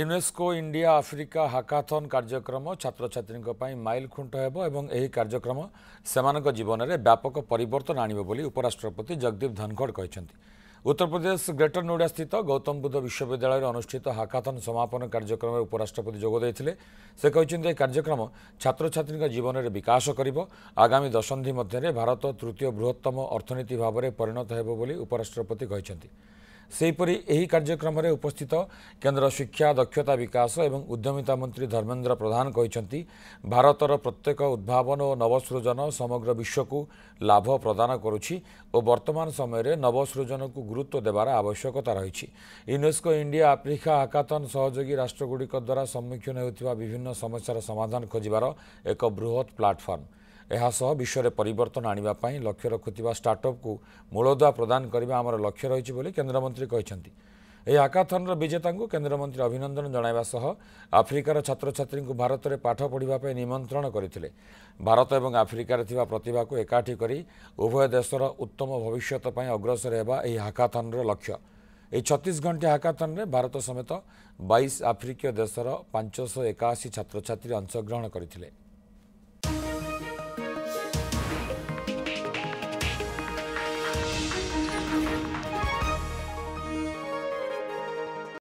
UNESCO India Africa hackathon କାର୍ଯ୍ୟକ୍ରମ ଛାତ୍ରଛାତ୍ରୀଙ୍କ ପାଇଁ ମାଇଲ ଖୁଣ୍ଟ ହେବ ଏବଂ ଏହି କାର୍ଯ୍ୟକ୍ରମ ସେମାନଙ୍କ ଜୀବନରେ ବ୍ୟାପକ ପରିବର୍ତ୍ତନ ଆଣିବ ବୋଲି ଉପରାଷ୍ଟ୍ରପତି ଜଗଦୀପ ଧନଖଡ଼ କହିଛନ୍ତି ଉତ୍ତରପ୍ରଦେଶ ଗ୍ରେଟର ନୋଇଡ଼ା ସ୍ଥିତ ଗୌତମ ବୁଦ୍ଧ ବିଶ୍ୱବିଦ୍ୟାଳୟରେ ଅନୁଷ୍ଠିତ ହାକାଥନ୍ ସମାପନ କାର୍ଯ୍ୟକ୍ରମରେ ଉପରାଷ୍ଟ୍ରପତି ଯୋଗ ଦେଇଥିଲେ ସେ କହିଛନ୍ତି ଏହି କାର୍ଯ୍ୟକ୍ରମ ଛାତ୍ରଛାତ୍ରୀଙ୍କ ଜୀବନରେ ବିକାଶ କରିବ ଆଗାମୀ ଦଶନ୍ଧି ମଧ୍ୟରେ ଭାରତ ତୃତୀୟ ବୃହତ୍ତମ ଅର୍ଥନୀତି ଭାବରେ ପରିଣତ ହେବ ବୋଲି ଉପରାଷ୍ଟ୍ରପତି କହିଛନ୍ତି ସେହିପରି ଏହି କାର୍ଯ୍ୟକ୍ରମରେ ଉପସ୍ଥିତ କେନ୍ଦ୍ର ଶିକ୍ଷା ଦକ୍ଷତା ବିକାଶ ଏବଂ ଉଦ୍ୟମିତା ମନ୍ତ୍ରୀ ଧର୍ମେନ୍ଦ୍ର ପ୍ରଧାନ କହିଛନ୍ତି ଭାରତର ପ୍ରତ୍ୟେକ ଉଦ୍ଭାବନ ଓ ନବସୃଜନ ସମଗ୍ର ବିଶ୍ୱକୁ ଲାଭ ପ୍ରଦାନ କରୁଛି ଓ ବର୍ତ୍ତମାନ ସମୟରେ ନବସୃଜନକୁ ଗୁରୁତ୍ୱ ଦେବାର ଆବଶ୍ୟକତା ରହିଛି ୟୁନେସ୍କୋ ଇଣ୍ଡିଆ ଆଫ୍ରିକା ଆକାତନ ସହଯୋଗୀ ରାଷ୍ଟ୍ରଗୁଡ଼ିକ ଦ୍ୱାରା ସମ୍ମୁଖୀନ ହେଉଥିବା ବିଭିନ୍ନ ସମସ୍ୟାର ସମାଧାନ ଖୋଜିବାର ଏକ ବୃହତ୍ ପ୍ଲାଟଫର୍ମ ଏହାସହ ବିଶ୍ୱରେ ପରିବର୍ତ୍ତନ ଆଣିବା ପାଇଁ ଲକ୍ଷ୍ୟ ରଖୁଥିବା ଷ୍ଟାର୍ଟଅପ୍କୁ ମୂଳଦୁଆ ପ୍ରଦାନ କରିବା ଆମର ଲକ୍ଷ୍ୟ ରହିଛି ବୋଲି କେନ୍ଦ୍ରମନ୍ତ୍ରୀ କହିଛନ୍ତି ଏହି ଆକାଥନର ବିଜେତାଙ୍କୁ କେନ୍ଦ୍ରମନ୍ତ୍ରୀ ଅଭିନନ୍ଦନ ଜଣାଇବା ସହ ଆଫ୍ରିକାର ଛାତ୍ରଛାତ୍ରୀଙ୍କୁ ଭାରତରେ ପାଠ ପଢ଼ିବା ପାଇଁ ନିମନ୍ତ୍ରଣ କରିଥିଲେ ଭାରତ ଏବଂ ଆଫ୍ରିକାରେ ଥିବା ପ୍ରତିଭାକୁ ଏକାଠି କରି ଉଭୟ ଦେଶର ଉତ୍ତମ ଭବିଷ୍ୟତ ପାଇଁ ଅଗ୍ରସର ହେବା ଏହି ହାକାଥନର ଲକ୍ଷ୍ୟ ଏହି ଛତିଶ ଘଣ୍ଟିଆ ହାକାଥନରେ ଭାରତ ସମେତ ବାଇଶ ଆଫ୍ରିକୀୟ ଦେଶର ପାଞ୍ଚଶହ ଏକାଅଶୀ ଛାତ୍ରଛାତ୍ରୀ ଅଂଶଗ୍ରହଣ କରିଥିଲେ